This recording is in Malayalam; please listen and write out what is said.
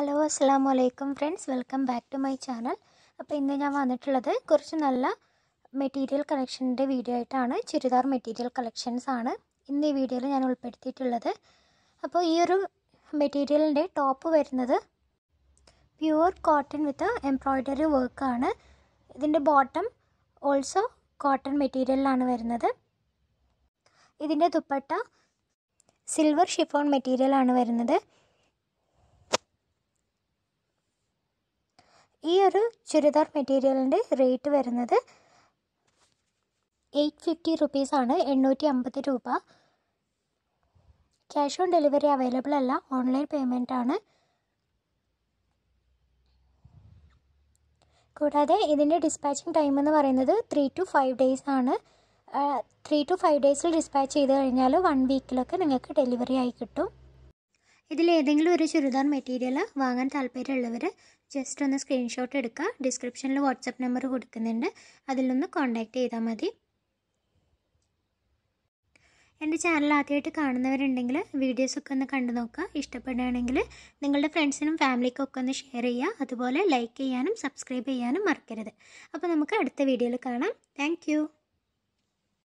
ഹലോ അസ്സാം വലൈക്കും friends welcome back to my channel അപ്പോൾ ഇന്ന് ഞാൻ വന്നിട്ടുള്ളത് കുറച്ച് നല്ല മെറ്റീരിയൽ കളക്ഷൻ്റെ വീഡിയോ ആയിട്ടാണ് ചുരിദാർ മെറ്റീരിയൽ കളക്ഷൻസ് ആണ് ഇന്ന് ഈ വീഡിയോയിൽ ഞാൻ ഉൾപ്പെടുത്തിയിട്ടുള്ളത് അപ്പോൾ ഈ ഒരു മെറ്റീരിയലിൻ്റെ ടോപ്പ് വരുന്നത് പ്യുവർ കോട്ടൺ വിത്ത് എംബ്രോയ്ഡറി വർക്കാണ് ഇതിൻ്റെ ബോട്ടം ഓൾസോ കോട്ടൺ മെറ്റീരിയലിലാണ് വരുന്നത് ഇതിൻ്റെ ദുപ്പട്ട സിൽവർ ഷിഫോൺ മെറ്റീരിയലാണ് വരുന്നത് ഈ ഒരു ചുരിദാർ മെറ്റീരിയലിൻ്റെ റേറ്റ് വരുന്നത് എയ്റ്റ് ഫിഫ്റ്റി ആണ് എണ്ണൂറ്റി അമ്പത് രൂപ ക്യാഷ് ഓൺ ഡെലിവറി അവൈലബിൾ അല്ല ഓൺലൈൻ പേയ്മെൻ്റ് ആണ് കൂടാതെ ഇതിൻ്റെ ഡിസ്പാച്ചിങ് ടൈം എന്ന് പറയുന്നത് ത്രീ ടു ഫൈവ് ഡേയ്സ് ആണ് ത്രീ ടു ഫൈവ് ഡേയ്സിൽ ഡിസ്പാച്ച് ചെയ്ത് കഴിഞ്ഞാൽ വൺ വീക്കിലൊക്കെ നിങ്ങൾക്ക് ഡെലിവറി ആയി കിട്ടും ഇതിൽ ഏതെങ്കിലും ഒരു ചുരിദാർ മെറ്റീരിയൽ വാങ്ങാൻ താല്പര്യമുള്ളവർ ജസ്റ്റ് ഒന്ന് സ്ക്രീൻഷോട്ട് എടുക്കുക ഡിസ്ക്രിപ്ഷനിൽ വാട്സപ്പ് നമ്പർ കൊടുക്കുന്നുണ്ട് അതിലൊന്ന് കോൺടാക്റ്റ് ചെയ്താൽ മതി എൻ്റെ ചാനൽ ആദ്യമായിട്ട് കാണുന്നവരുണ്ടെങ്കിൽ വീഡിയോസൊക്കെ ഒന്ന് കണ്ടു നോക്കുക ഇഷ്ടപ്പെടുകയാണെങ്കിൽ നിങ്ങളുടെ ഫ്രണ്ട്സിനും ഫാമിലിക്കും ഒക്കെ ഒന്ന് ഷെയർ ചെയ്യുക അതുപോലെ ലൈക്ക് ചെയ്യാനും സബ്സ്ക്രൈബ് ചെയ്യാനും മറക്കരുത് അപ്പോൾ നമുക്ക് അടുത്ത വീഡിയോയിൽ കാണാം താങ്ക്